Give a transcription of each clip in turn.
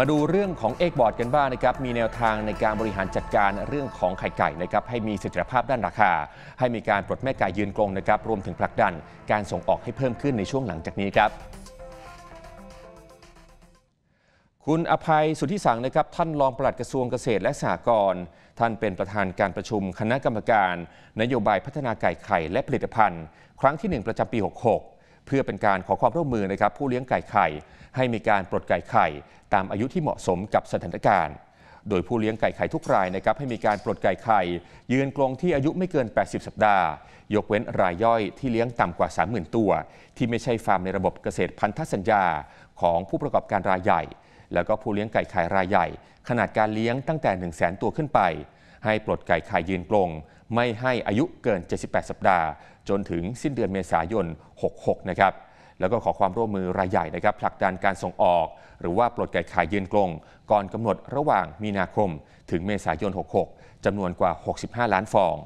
มาดูเรื่องของเอกบอร์ดกันบ้างนะครับ มีแนวทางในการบริหารจัดการเรื่องของไข่ไก่นะครับให้มีเสถียรภาพด้านราคา ให้มีการปลดแม่ไก่ยืนกรงนะครับ รวมถึงผลักดันการส่งออกให้เพิ่มขึ้นในช่วงหลังจากนี้ครับ คุณอภัยสุทธิสังนะครับ ท่านรองปลัดกระทรวงเกษตรและสหกรณ์ ท่านเป็นประธานการประชุม คณะกรรมการ นโยบายพัฒนาไก่ไข่และผลิตภัณฑ์ ครั้งที่ 1ประจำปี66เพื่อเป็นการขอความร่วมมือนะครับผู้เลี้ยงไก่ไข่ ให้มีการปลดไก่ไข่ตามอายุที่เหมาะสมกับสถานการณ์ โดยผู้เลี้ยงไก่ไข่ทุกรายนะครับ ให้มีการปลดไก่ไข่ยืนกรงที่อายุไม่เกิน 80 สัปดาห์ ยกเว้นรายย่อยที่เลี้ยงต่ำกว่า 30,000 ตัว ที่ไม่ใช่ฟาร์มในระบบเกษตรพันธสัญญาของผู้ประกอบการรายใหญ่ แล้วก็ผู้เลี้ยงไก่ไข่รายใหญ่ ขนาดการเลี้ยงตั้งแต่ 1 0 0 0 0 0ตัวขึ้นไป ให้ปลดไก่ไข่ยืนกรงไม่ให้อายุเกิน 78 สัปดาห์ จนถึงสิ้นเดือนเมษายน 66 นะครับแล้วก็ขอความร่วมมือรายใหญ่นะครับ ผลักดันการส่งออก หรือว่าปลดไก่ขายยืนกลงก่อนกำหนดระหว่างมีนาคม ถึงเมษายน 66จำนวนกว่า 65 ล้านฟอง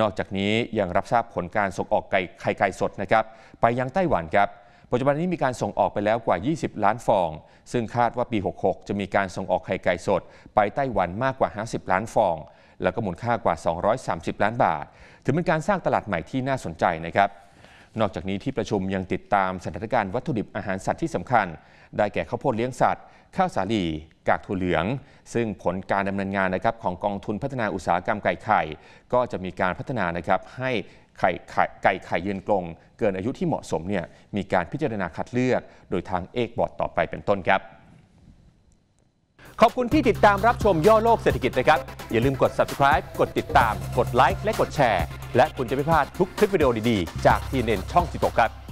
นอกจากนี้ยังรับทราบผลการส่งออกไก่ไข่ไก่สดนะครับ ไปยังไต้หวันครับปัจจุบันนี้มีการส่งออกไปแล้วกว่า 20 ล้านฟองซึ่งคาดว่าปี66จะมีการส่งออกไข่ไก่สดไปไต้หวันมากกว่า50ล้านฟอง แล้วก็มูลค่ากว่า 230 ล้านบาทถือเป็นการสร้างตลาดใหม่ที่น่าสนใจนะครับนอกจากนี้ที่ประชุมยังติดตามสถานการณ์วัตถุดิบอาหารสัตว์ที่สำคัญได้แก่ข้าวโพดเลี้ยงสัตว์ ข้าวสาลีกากถั่วเหลือง ซึ่งผลการดำเนินงานนะครับของกองทุนพัฒนาอุตสาหกรรมไก่ไข่ก็จะมีการพัฒนานะครับให้ไข่ไข่ไก่ไข่ยืนกรงเกินอายุที่เหมาะสมเนี่ยมีการพิจารณาคัดเลือกโดยทางเอกบอร์ดต่อไปเป็นต้นครับขอบคุณที่ติดตามรับชมย่อโลกเศรษฐกิจนะครับ อย่าลืมกด subscribe กดติดตาม กดไลค์และกดแชร์ และคุณจะไม่พลาดทุกคลิปวิดีโอดี ๆ จากทีเน็นช่อง16ครับ